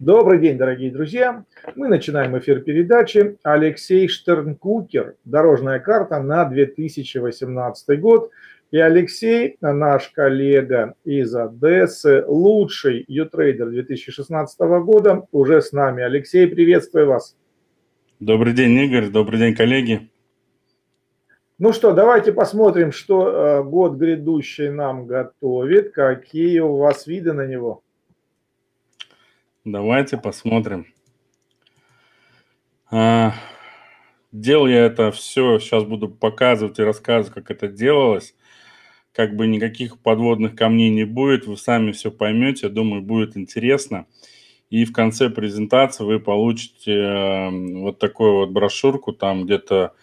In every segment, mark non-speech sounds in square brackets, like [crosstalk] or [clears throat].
Добрый день, дорогие друзья. Мы начинаем эфир передачи. Алексей Штернкукер «Дорожная карта» на 2018 год. И Алексей, наш коллега из Одессы, лучший ЮТрейдер 2016 года, уже с нами. Алексей, приветствую вас. Добрый день, Игорь. Добрый день, коллеги. Ну что, давайте посмотрим, что э, год грядущий нам готовит, какие у вас виды на него. Давайте посмотрим. А, делал я это все, сейчас буду показывать и рассказывать, как это делалось. Как бы никаких подводных камней не будет, вы сами все поймете, думаю, будет интересно. И в конце презентации вы получите эм, вот такую вот брошюрку, там где-то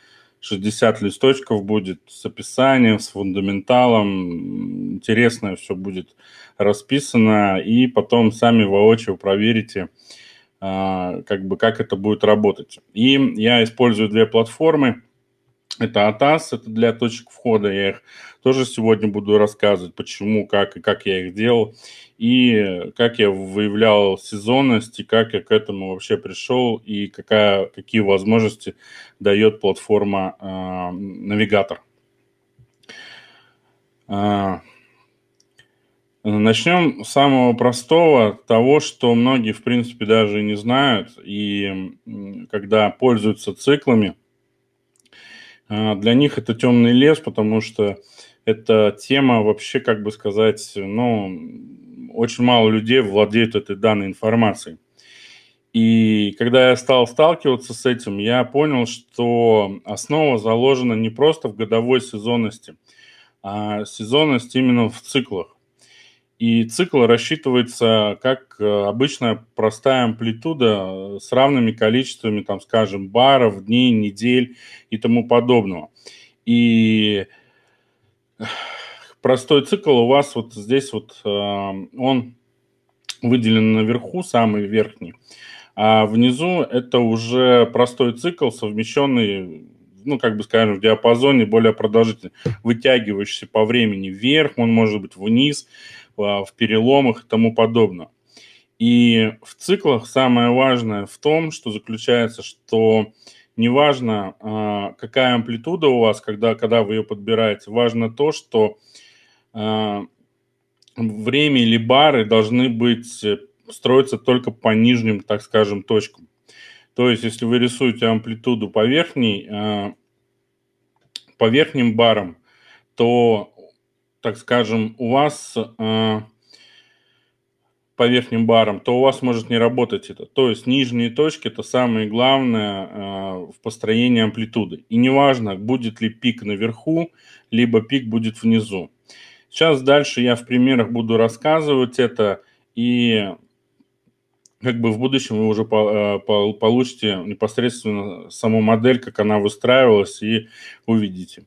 60 листочков будет с описанием, с фундаменталом. Интересное все будет расписано. И потом сами воочию проверите, а, как бы как это будет работать. И я использую две платформы. Это ATAS, это для точек входа. Я их тоже сегодня буду рассказывать, почему, как и как я их делал, и как я выявлял сезонность, и как я к этому вообще пришел, и какая, какие возможности дает платформа э, «Навигатор». Э, начнем с самого простого, того, что многие, в принципе, даже не знают, и когда пользуются циклами – а, для них это темный лес, потому что эта тема вообще, как бы сказать, ну, очень мало людей владеют этой данной информацией. И когда я стал сталкиваться с этим, я понял, что основа заложена не просто в годовой сезонности, а сезонность именно в циклах. И цикл рассчитывается как э, обычная простая амплитуда э, с равными количествами, там, скажем, баров, дней, недель и тому подобного. И э, простой цикл у вас вот здесь вот, он выделен наверху, самый верхний. А внизу это уже простой цикл, совмещенный ну, как бы скажем, в диапазоне более продолжительный, вытягивающийся по времени вверх, он может быть вниз, в переломах и тому подобное. И в циклах самое важное в том, что заключается, что неважно, а, какая амплитуда у вас, когда, когда вы ее подбираете, важно то, что а, время или бары должны быть э, строиться только по нижним, так скажем, точкам. То есть, если вы рисуете амплитуду по верхней, а, по верхним барам, то так скажем, у вас э, по верхним барам, то у вас может не работать это. То есть нижние точки – это самое главное э, в построении амплитуды. И неважно, будет ли пик наверху, либо пик будет внизу. Сейчас дальше я в примерах буду рассказывать это, и как бы в будущем вы уже э, получите непосредственно саму модель, как она выстраивалась, и увидите.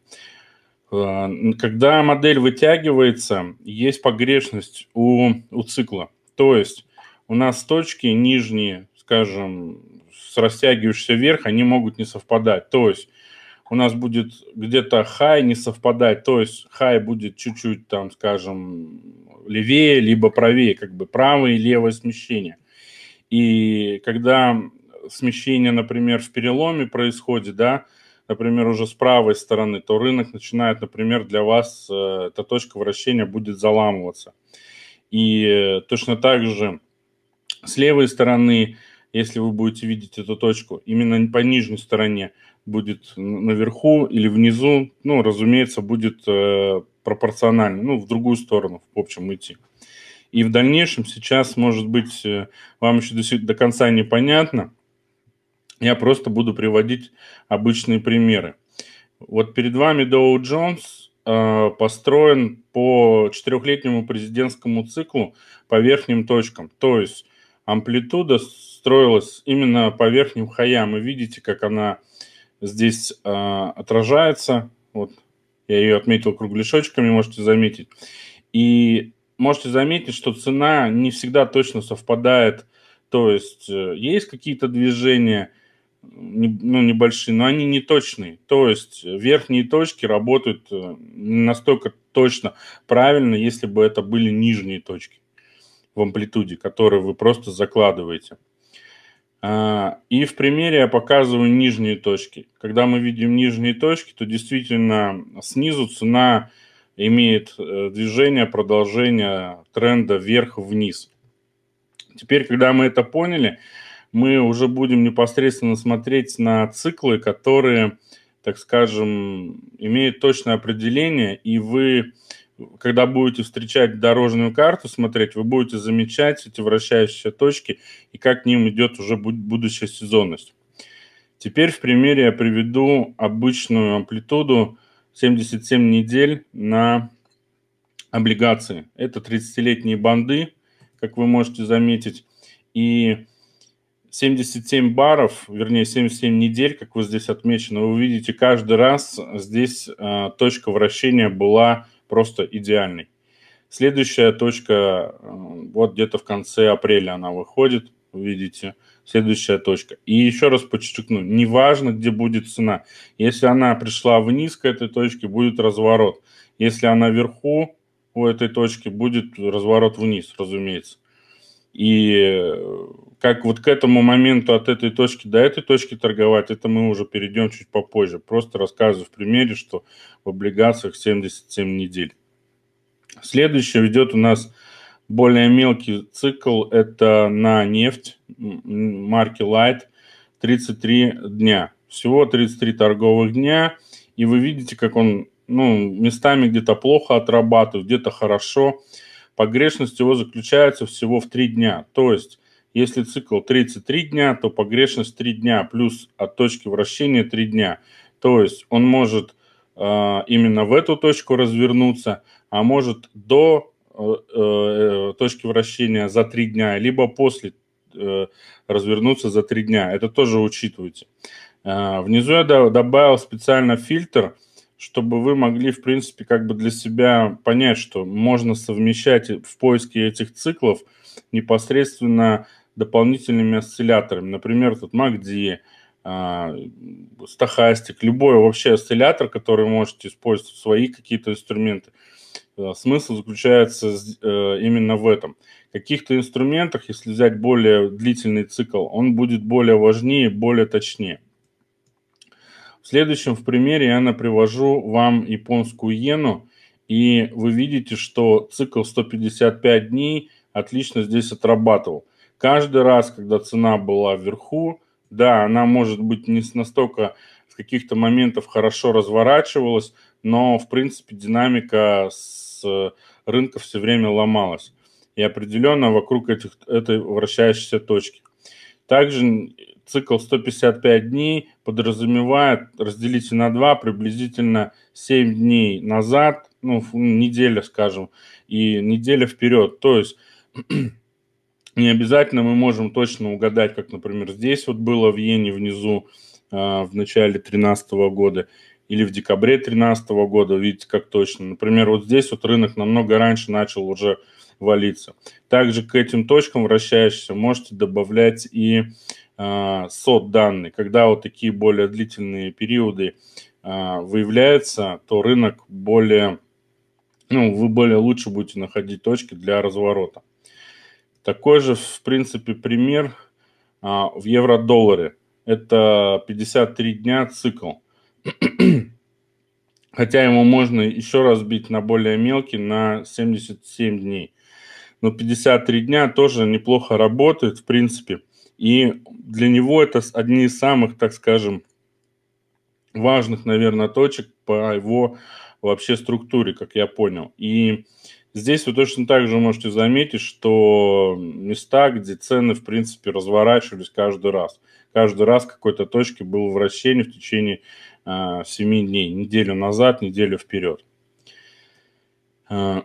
А, когда модель вытягивается, есть погрешность у, у цикла. То есть у нас точки нижние, скажем, с растягивающимся вверх, они могут не совпадать. То есть у нас будет где-то хай не совпадать, то есть хай будет чуть-чуть там, скажем, левее, либо правее, как бы правое и левое смещение. И когда смещение, например, в переломе происходит, да, например, уже с правой стороны, то рынок начинает, например, для вас э, эта точка вращения будет заламываться. И э, точно так же с левой стороны, если вы будете видеть эту точку, именно по нижней стороне будет наверху или внизу, ну, разумеется, будет э, пропорционально, ну, в другую сторону, в общем, идти. И в дальнейшем сейчас, может быть, э, вам еще до, до конца непонятно, я просто буду приводить обычные примеры. Вот перед вами Доу Джонс э, построен по четырехлетнему президентскому циклу по верхним точкам. То есть амплитуда строилась именно по верхним хаям. И видите, как она здесь э, отражается. Вот я ее отметил кругляшочками, можете заметить. И можете заметить, что цена не всегда точно совпадает. То есть э, есть какие-то движения – ну, небольшие, но они не точные. То есть верхние точки работают э, настолько точно, правильно, если бы это были нижние точки в амплитуде, которые вы просто закладываете. А, и в примере я показываю нижние точки. Когда мы видим нижние точки, то действительно снизу цена имеет э, движение, продолжение тренда вверх-вниз. Теперь, когда мы это поняли, мы уже будем непосредственно смотреть на циклы, которые, так скажем, имеют точное определение, и вы, когда будете встречать дорожную карту, смотреть, вы будете замечать эти вращающиеся точки и как к ним идет уже будущая сезонность. Теперь в примере я приведу обычную амплитуду 77 недель на облигации. Это 30-летние банды, как вы можете заметить. И 77 баров, вернее 77 недель, как вы здесь отмечено, вы увидите, каждый раз здесь э, точка вращения была просто идеальной. Следующая точка, э, вот где-то в конце апреля она выходит, видите, следующая точка. И еще раз подчеркну, ну, неважно, где будет цена. Если она пришла вниз к этой точке, будет разворот. Если она вверху у этой точки, будет разворот вниз, разумеется. И э, как вот к этому моменту от этой точки до этой точки торговать, это мы уже перейдем чуть попозже. Просто рассказываю в примере, что в облигациях 77 недель. Следующее ведет у нас более мелкий цикл, это на нефть марки Light 33 дня. Всего 33 торговых дня, и вы видите, как он ну, местами где-то плохо отрабатывает, где-то хорошо. Погрешность его заключается всего в 3 дня. То есть если цикл 33 дня, то погрешность 3 дня плюс от точки вращения 3 дня. То есть он может э, именно в эту точку развернуться, а может до э, э, э точки вращения за 3 дня, либо после э, развернуться за 3 дня. Это тоже учитывайте. Э, внизу я добавил специально фильтр, чтобы вы могли, в принципе, как бы для себя понять, что можно совмещать в поиске этих циклов непосредственно дополнительными осцилляторами. Например, тут MACD, а, стахастик, любой вообще осциллятор, который можете использовать в свои какие-то инструменты. А, смысл заключается э, именно в этом. В каких-то инструментах, если взять более длительный цикл, он будет более важнее, более точнее. В следующем в примере я привожу вам японскую иену, и вы видите, что цикл 155 дней отлично здесь отрабатывал каждый раз, когда цена была вверху, да, она, может быть, не настолько в каких-то моментах хорошо разворачивалась, но, в принципе, динамика с рынка все время ломалась. И определенно вокруг этих, этой вращающейся точки. Также цикл 155 дней подразумевает, разделите на 2, приблизительно 7 дней назад, ну, неделя, скажем, и неделя вперед. То есть не обязательно мы можем точно угадать, как, например, здесь вот было в иене внизу э, в начале 2013 года или в декабре 2013 года, видите, как точно. Например, вот здесь вот рынок намного раньше начал уже валиться. Также к этим точкам, вращающимся, можете добавлять и а, сот данные. Когда вот такие более длительные периоды э, выявляются, то рынок более, ну, вы более лучше будете находить точки для разворота. Такой же, в принципе, пример а, в евро-долларе. Это 53 дня цикл. [clears throat] Хотя его можно еще разбить на более мелкий, на 77 дней. Но 53 дня тоже неплохо работает, в принципе. И для него это одни из самых, так скажем, важных, наверное, точек по его вообще структуре, как я понял. И Здесь вы точно так же можете заметить, что места, где цены, в принципе, разворачивались каждый раз. Каждый раз какой-то точке было вращение в течение э, а, 7 дней. Неделю назад, неделю вперед. Э,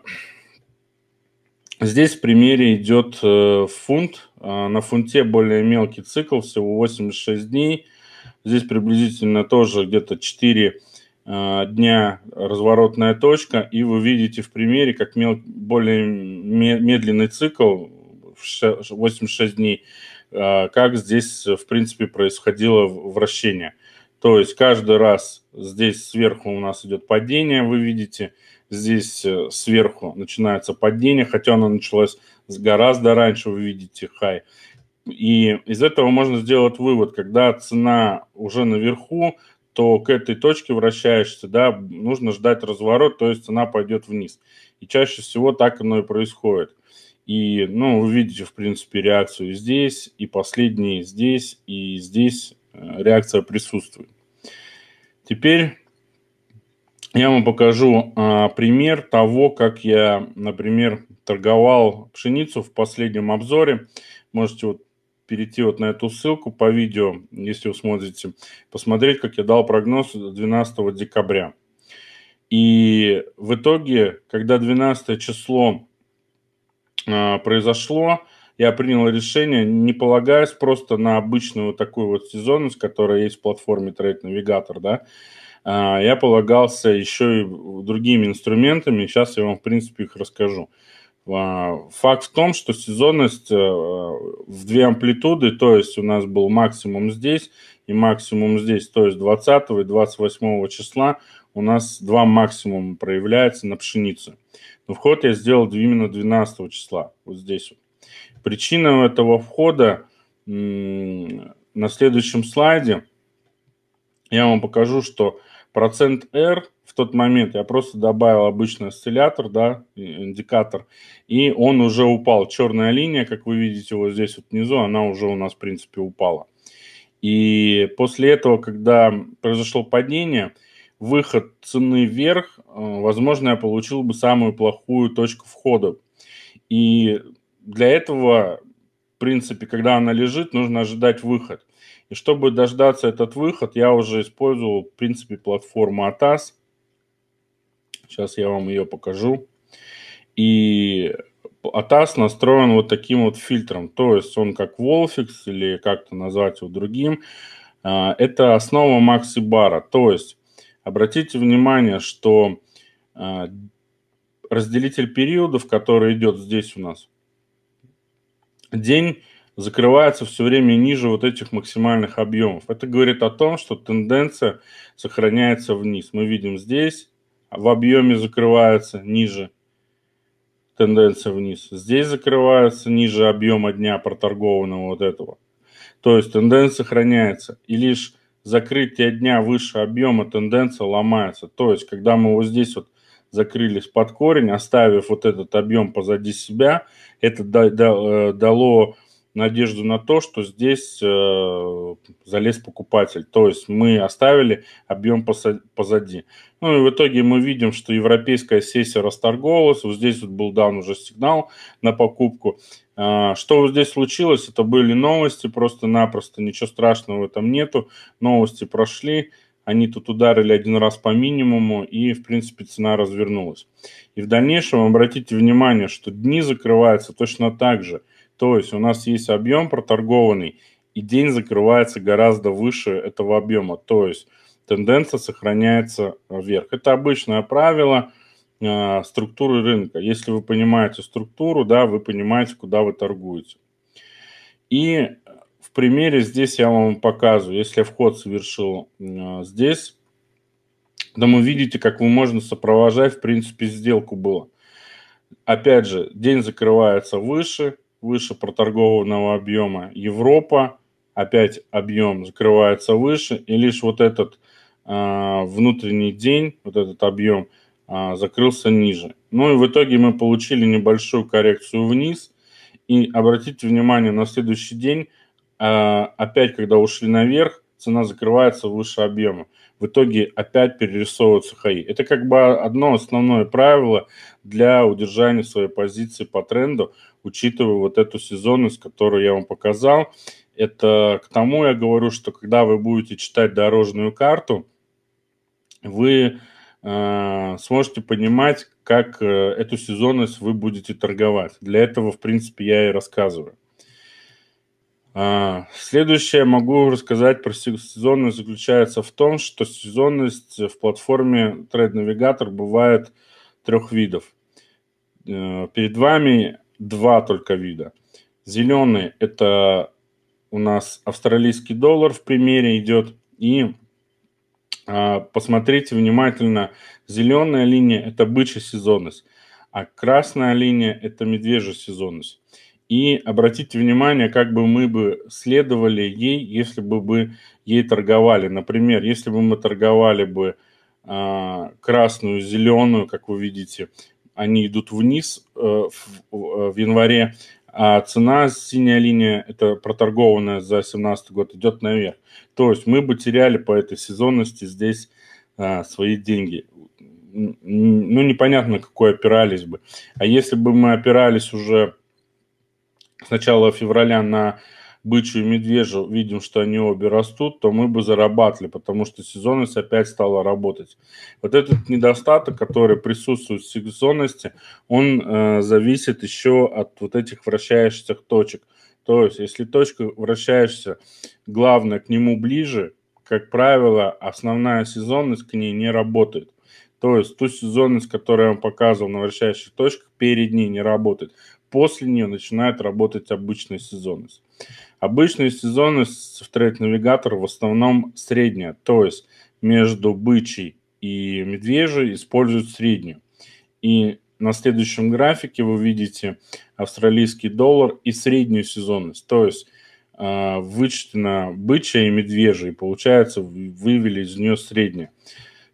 здесь в примере идет э, фунт. Э, на фунте более мелкий цикл, всего 86 дней. Здесь приблизительно тоже где-то 4 а, дня разворотная точка, и вы видите в примере, как мел, более медленный цикл, 86 дней, а, как здесь, в принципе, происходило вращение. То есть каждый раз здесь сверху у нас идет падение, вы видите, здесь э, сверху начинается падение, хотя оно началось гораздо раньше, вы видите хай. И из этого можно сделать вывод, когда цена уже наверху, то к этой точке вращаешься, да, нужно ждать разворот, то есть цена пойдет вниз. И чаще всего так оно и происходит. И, ну, вы видите, в принципе, реакцию здесь, и последние здесь, и здесь э, реакция присутствует. Теперь я вам покажу а, пример того, как я, например, торговал пшеницу в последнем обзоре. Можете вот перейти вот на эту ссылку по видео, если вы смотрите, посмотреть, как я дал прогноз 12 декабря. И в итоге, когда 12 число э, произошло, я принял решение, не полагаясь просто на обычную такую вот сезонность, которая есть в платформе Trade Navigator, да, э, я полагался еще и другими инструментами, сейчас я вам, в принципе, их расскажу. А, факт в том, что сезонность э, в две амплитуды, то есть у нас был максимум здесь и максимум здесь, то есть 20 и 28 числа у нас два максимума проявляется на пшенице. Но вход я сделал именно 12 числа, вот здесь вот. Причина этого входа на следующем слайде я вам покажу, что Процент R в тот момент я просто добавил обычный осциллятор, да, индикатор, и он уже упал. Черная линия, как вы видите вот здесь вот внизу, она уже у нас, в принципе, упала. И после этого, когда произошло падение, выход цены вверх, э, возможно, я получил бы самую плохую точку входа. И для этого, в принципе, когда она лежит, нужно ожидать выход. И чтобы дождаться этот выход, я уже использовал, в принципе, платформу ATAS. Сейчас я вам ее покажу. И ATAS настроен вот таким вот фильтром. То есть он как Wolfix или как-то назвать его другим. А, это основа макси бара. То есть обратите внимание, что а, разделитель периодов, который идет здесь у нас, день закрывается все время ниже вот этих максимальных объемов. Это говорит о том, что тенденция сохраняется вниз. Мы видим здесь а в объеме закрывается ниже тенденция вниз. Здесь закрывается ниже объема дня проторгованного вот этого. То есть тенденция сохраняется. И лишь закрытие дня выше объема тенденция ломается. То есть когда мы вот здесь вот закрылись под корень, оставив вот этот объем позади себя, это э, дало надежду на то, что здесь э, залез покупатель. То есть мы оставили объем позади. Ну и в итоге мы видим, что европейская сессия расторговалась. Вот здесь вот был дан уже сигнал на покупку. Э, что вот здесь случилось, это были новости, просто-напросто ничего страшного в этом нету. Новости прошли, они тут ударили один раз по минимуму, и, в принципе, цена развернулась. И в дальнейшем обратите внимание, что дни закрываются точно так же – то есть у нас есть объем проторгованный, и день закрывается гораздо выше этого объема. То есть тенденция сохраняется э, вверх. Это обычное правило э, структуры рынка. Если вы понимаете структуру, да, вы понимаете, куда вы торгуете. И э, в примере здесь я вам показываю, если я вход совершил э, здесь, то вы видите, как вы можно сопровождать, в принципе, сделку было. Опять же, день закрывается выше, выше проторгованного объема. Европа, опять объем закрывается выше, и лишь вот этот э, внутренний день, вот этот объем э, закрылся ниже. Ну и в итоге мы получили небольшую коррекцию вниз. И обратите внимание, на следующий день, э, опять когда ушли наверх, цена закрывается выше объема. В итоге опять перерисовываются хаи. Это как бы одно основное правило для удержания своей позиции по тренду, учитывая вот эту сезонность, которую я вам показал. Это к тому я говорю, что когда вы будете читать дорожную карту, вы э, сможете понимать, как э, эту сезонность вы будете торговать. Для этого, в принципе, я и рассказываю. А, следующее могу рассказать про сезонность заключается в том, что сезонность в платформе Trade Navigator бывает трех видов. Э, перед вами два только вида. Зеленый – это у нас австралийский доллар в примере идет. И а, посмотрите внимательно, зеленая линия – это бычья сезонность, а красная линия – это медвежья сезонность. И обратите внимание, как бы мы бы следовали ей, если бы мы ей торговали. Например, если бы мы торговали бы а, красную, зеленую, как вы видите, они идут вниз э, в, э, в январе, а цена, синяя линия, это проторгованная за 2017 год, идет наверх. То есть мы бы теряли по этой сезонности здесь а, свои деньги. Ну, непонятно, какой опирались бы. А если бы мы опирались уже с начала февраля на бычью и медвежью видим, что они обе растут, то мы бы зарабатывали, потому что сезонность опять стала работать. Вот этот недостаток, который присутствует в сезонности, он э, зависит еще от вот этих вращающихся точек. То есть, если точка вращаешься, главное, к нему ближе, как правило, основная сезонность к ней не работает. То есть ту сезонность, которую я вам показывал на вращающих точках, перед ней не работает. После нее начинает работать обычная сезонность. Обычный сезонность в трейд-навигатор в основном средняя, то есть между бычьей и медвежий используют среднюю. И на следующем графике вы видите австралийский доллар и среднюю сезонность. То есть э, а, вычтена бычья и медвежья, и получается вывели из нее средняя.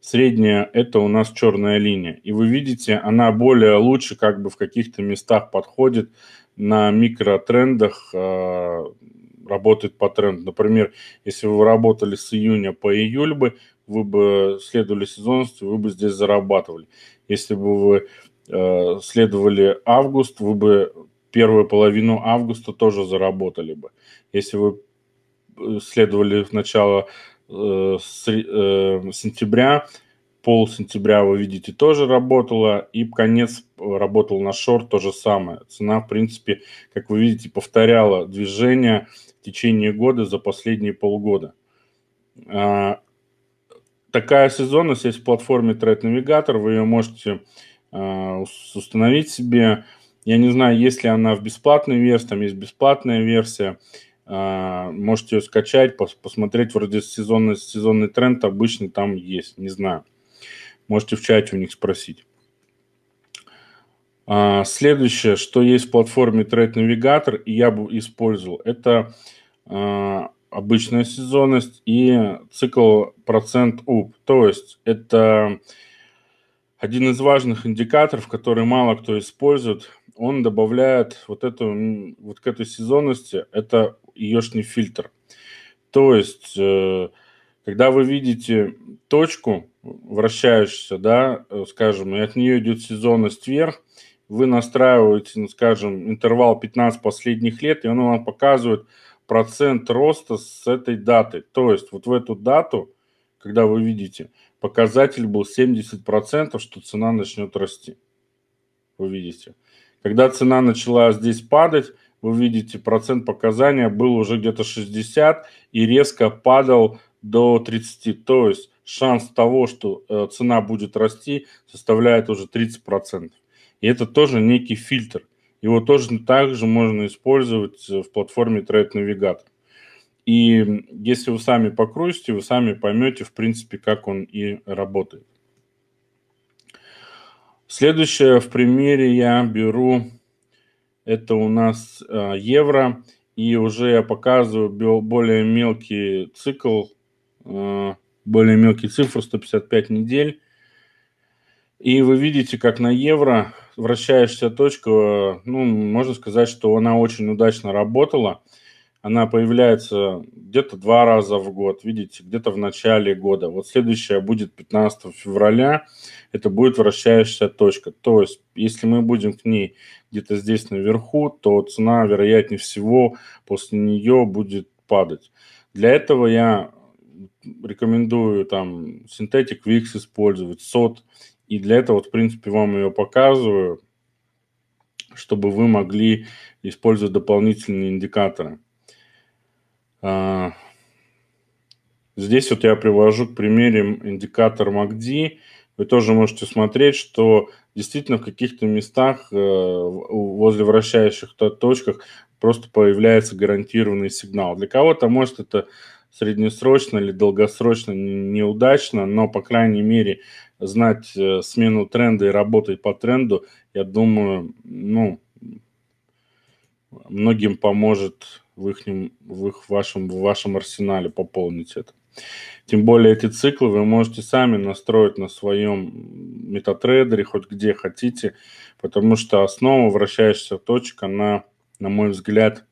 Средняя – это у нас черная линия. И вы видите, она более лучше как бы в каких-то местах подходит на микротрендах а, работает по тренду. Например, если вы работали с июня по июль бы, вы бы следовали сезонности, вы бы здесь зарабатывали. Если бы вы э, следовали август, вы бы первую половину августа тоже заработали бы. Если вы э, следовали в начало э, с, э, сентября, пол сентября, вы видите, тоже работала, и конец э, работал на шорт, то же самое. Цена, в принципе, как вы видите, повторяла движение в течение года за последние полгода. А, такая сезонность есть в платформе Trade Navigator, вы ее можете а, установить себе. Я не знаю, есть ли она в бесплатной версии, там есть бесплатная версия. А, можете ее скачать, посмотреть, вроде сезонный, сезонный тренд обычно там есть, не знаю. Можете в чате у них спросить. А, следующее, что есть в платформе Trade Navigator, и я бы использовал, это а, обычная сезонность и цикл процент UP. То есть это один из важных индикаторов, который мало кто использует. Он добавляет вот, эту, вот к этой сезонности, это ее фильтр. То есть э, когда вы видите точку, вращающуюся, да, э, скажем, и от нее идет сезонность вверх, вы настраиваете, ну, скажем, интервал 15 последних лет, и он вам показывает процент роста с этой даты. То есть вот в эту дату, когда вы видите, показатель был 70%, что цена начнет расти. Вы видите. Когда цена начала здесь падать, вы видите, процент показания был уже где-то 60 и резко падал до 30. То есть шанс того, что э, цена будет расти, составляет уже 30%. И это тоже некий фильтр. Его тоже же можно использовать э, в платформе Trade Navigator. И если вы сами покрутите, вы сами поймете, в принципе, как он и работает. Следующее в примере я беру, это у нас э, евро, и уже я показываю более мелкий цикл Э, более мелкие цифры, 155 недель. И вы видите, как на евро вращающаяся точка, ну, можно сказать, что она очень удачно работала. Она появляется где-то два раза в год, видите, где-то в начале года. Вот следующая будет 15 февраля, это будет вращающаяся точка. То есть, если мы будем к ней где-то здесь наверху, то цена, вероятнее всего, после нее будет падать. Для этого я рекомендую там Synthetic Wix использовать, сот. И для этого, вот, в принципе, вам ее показываю, чтобы вы могли использовать дополнительные индикаторы. А, здесь вот я привожу к примеру индикатор MACD. Вы тоже можете смотреть, что действительно в каких-то местах э, возле вращающих точках просто появляется гарантированный сигнал. Для кого-то может это среднесрочно или долгосрочно неудачно, но, по крайней мере, знать э, смену тренда и работать по тренду, я думаю, ну, многим поможет в, их, в, их вашем, в вашем арсенале пополнить это. Тем более эти циклы вы можете сами настроить на своем метатрейдере, хоть где хотите, потому что основа вращающихся точек, она, на мой взгляд,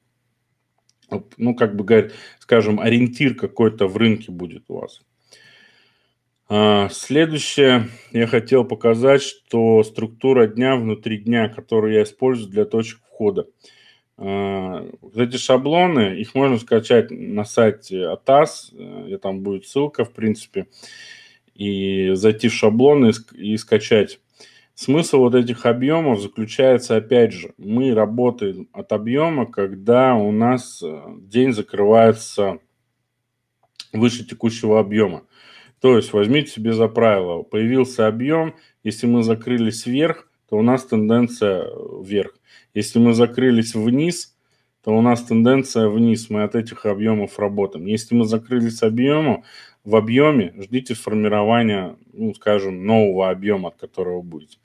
ну, как бы, скажем, ориентир какой-то в рынке будет у вас. А, следующее, я хотел показать, что структура дня внутри дня, которую я использую для точек входа. А, вот эти шаблоны, их можно скачать на сайте АТАС, э, и там будет ссылка, в принципе, и зайти в шаблоны и скачать Смысл вот этих объемов заключается, опять же, мы работаем от объема, когда у нас э, день закрывается выше текущего объема. То есть возьмите себе за правило, появился объем, если мы закрылись вверх, то у нас тенденция э, вверх. Если мы закрылись вниз, то у нас тенденция вниз, мы от этих объемов работаем. Если мы закрылись объемом в объеме, ждите формирования, ну, скажем, нового объема, от которого будете.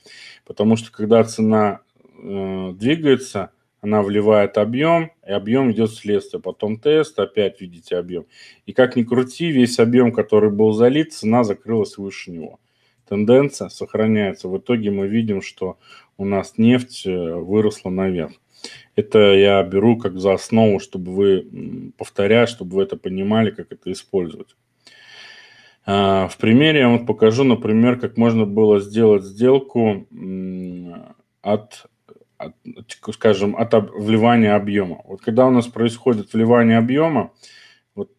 Потому что когда цена э, двигается, она вливает объем, и объем идет следствие. Потом тест, опять видите объем. И как ни крути, весь объем, который был залит, цена закрылась выше него. Тенденция сохраняется. В итоге мы видим, что у нас нефть э, выросла наверх. Это я беру как за основу, чтобы вы повторяли, чтобы вы это понимали, как это использовать. А, в примере я вам покажу, например, как можно было сделать сделку от, от скажем, от вливания объема. Вот когда у нас происходит вливание объема, вот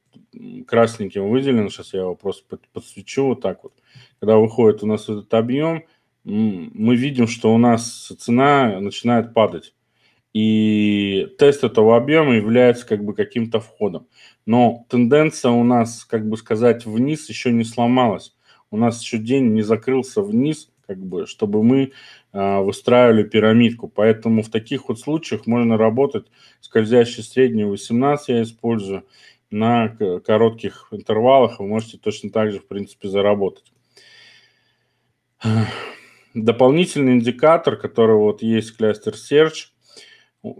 красненьким выделено, сейчас я его просто подсвечу вот так вот. Когда выходит у нас этот объем, мы видим, что у нас цена начинает падать и тест этого объема является как бы каким-то входом. Но тенденция у нас, как бы сказать, вниз еще не сломалась. У нас еще день не закрылся вниз, как бы, чтобы мы э, выстраивали пирамидку. Поэтому в таких вот случаях можно работать скользящий средний 18 я использую на коротких интервалах. Вы можете точно так же, в принципе, заработать. Дополнительный индикатор, который вот есть Cluster Search –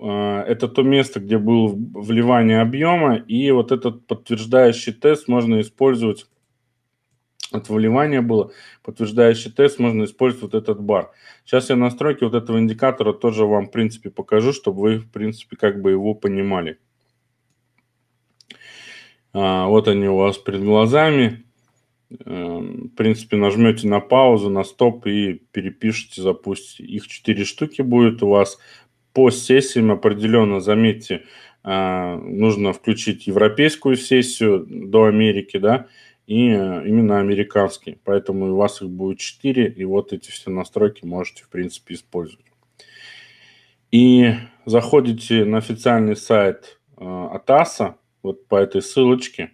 а, это то место, где было вливание объема, и вот этот подтверждающий тест можно использовать, от вливания было, подтверждающий тест, можно использовать вот этот бар. Сейчас я настройки вот этого индикатора тоже вам, в принципе, покажу, чтобы вы, в принципе, как бы его понимали. А, вот они у вас перед глазами. Эм, в принципе, нажмете на паузу, на стоп и перепишите, запустите. Их 4 штуки будет у вас по сессиям определенно, заметьте, э, нужно включить европейскую сессию до Америки, да, и э, именно американские. Поэтому у вас их будет 4, и вот эти все настройки можете, в принципе, использовать. И заходите на официальный сайт э, Атаса, вот по этой ссылочке,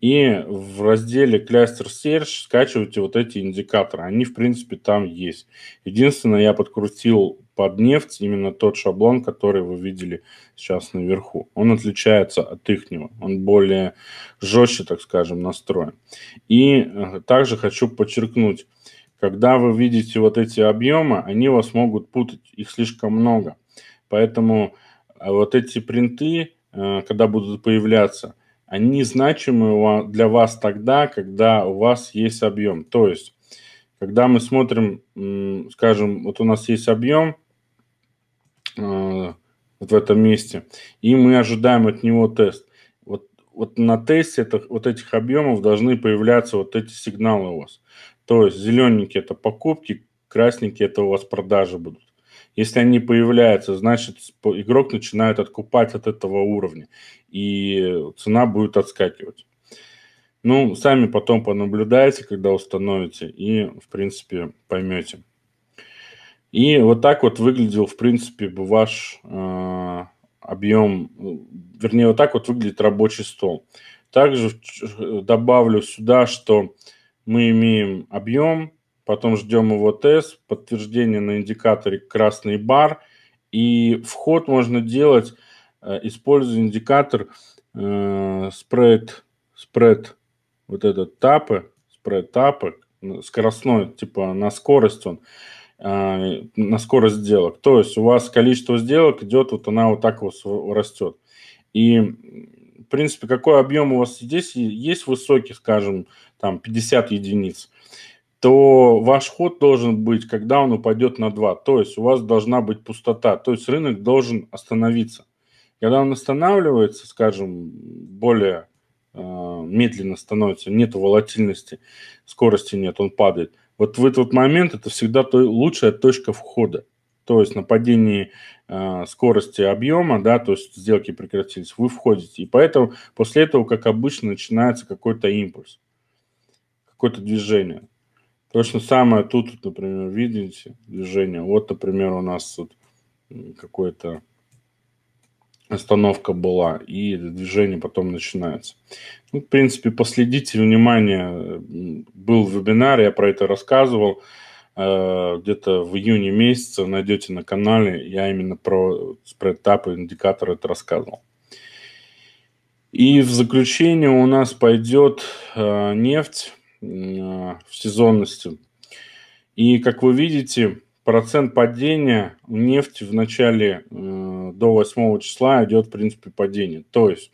и в разделе Cluster Search скачивайте вот эти индикаторы. Они, в принципе, там есть. Единственное, я подкрутил под нефть именно тот шаблон, который вы видели сейчас наверху. Он отличается от ихнего, он более жестче, так скажем, настроен. И э, также хочу подчеркнуть, когда вы видите вот эти объемы, они вас могут путать, их слишком много. Поэтому э, вот эти принты, э, когда будут появляться – они значимы для вас тогда, когда у вас есть объем. То есть, когда мы смотрим, скажем, вот у нас есть объем а, вот в этом месте, и мы ожидаем от него тест. Вот, вот на тесте это, вот этих объемов должны появляться вот эти сигналы у вас. То есть зелененькие – это покупки, красненькие – это у вас продажи будут. Если они появляются, значит, игрок начинает откупать от этого уровня, и цена будет отскакивать. Ну, сами потом понаблюдаете, когда установите, и, в принципе, поймете. И вот так вот выглядел, в принципе, ваш э, объем, ну, вернее, вот так вот выглядит рабочий стол. Также добавлю сюда, что мы имеем объем, потом ждем его тест, подтверждение на индикаторе красный бар, и вход можно делать, э, используя индикатор спред, э, спред, вот этот тапы, спред тапы, скоростной, типа на скорость он, э, на скорость сделок. То есть у вас количество сделок идет, вот она вот так вот растет. И, в принципе, какой объем у вас здесь есть высокий, скажем, там 50 единиц – то ваш ход должен быть, когда он упадет на 2. То есть у вас должна быть пустота. То есть рынок должен остановиться. Когда он останавливается, скажем, более э, медленно становится, нет волатильности, скорости нет, он падает. Вот в этот момент это всегда то, лучшая точка входа. То есть на падении э, скорости объема, да, то есть сделки прекратились, вы входите. И поэтому после этого, как обычно, начинается какой-то импульс, какое-то движение. Точно самое тут, например, видите движение. Вот, например, у нас тут какое-то остановка была, и движение потом начинается. Ну, в принципе, последите внимание. Был вебинар, я про это рассказывал. Э, где-то в июне месяце найдете на канале. Я именно про, про этапы индикатора это рассказывал. И в заключение у нас пойдет э, нефть. А, в сезонности. И, как вы видите, процент падения у нефти в начале э, до 8 числа идет, в принципе, падение. То есть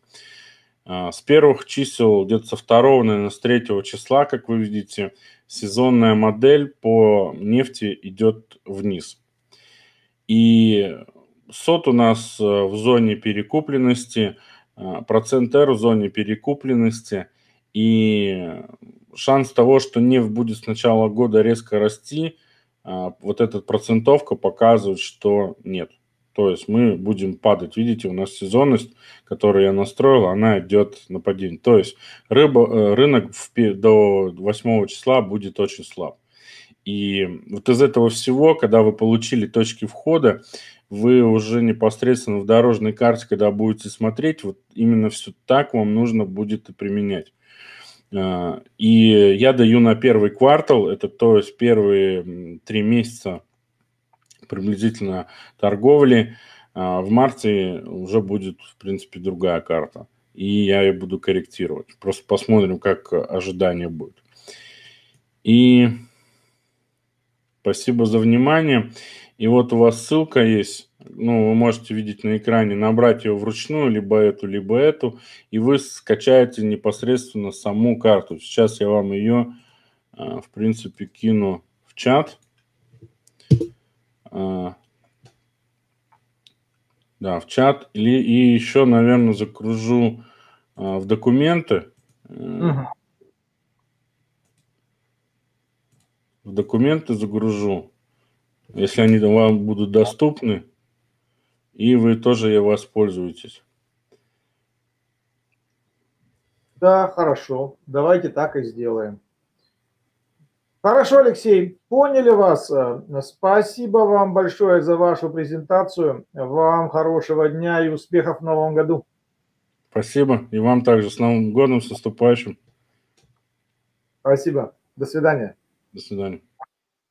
а, с первых чисел, где-то со второго, наверное, с третьего числа, как вы видите, сезонная модель по нефти идет вниз. И сот у нас э, в зоне перекупленности, а, процент R в зоне перекупленности. И шанс того, что нефть будет с начала года резко расти, а, вот эта процентовка показывает, что нет. То есть мы будем падать. Видите, у нас сезонность, которую я настроил, она идет на падение. То есть рыба, э, рынок в, до 8 числа будет очень слаб. И вот из этого всего, когда вы получили точки входа, вы уже непосредственно в дорожной карте, когда будете смотреть, вот именно все так вам нужно будет и применять. А, и я даю на первый квартал, это то есть первые три месяца приблизительно торговли. А, в марте уже будет, в принципе, другая карта. И я ее буду корректировать. Просто посмотрим, как ожидание будет. И спасибо за внимание. И вот у вас ссылка есть ну, вы можете видеть на экране, набрать ее вручную, либо эту, либо эту, и вы скачаете непосредственно саму карту. Сейчас я вам ее, а, в принципе, кину в чат. А, да, в чат. Или, и еще, наверное, закружу а, в документы. Угу. В документы загружу, если они вам будут доступны и вы тоже ей воспользуетесь. Да, хорошо. Давайте так и сделаем. Хорошо, Алексей, поняли вас. Спасибо вам большое за вашу презентацию. Вам хорошего дня и успехов в новом году. Спасибо. И вам также. С Новым годом, с наступающим. Спасибо. До свидания. До свидания.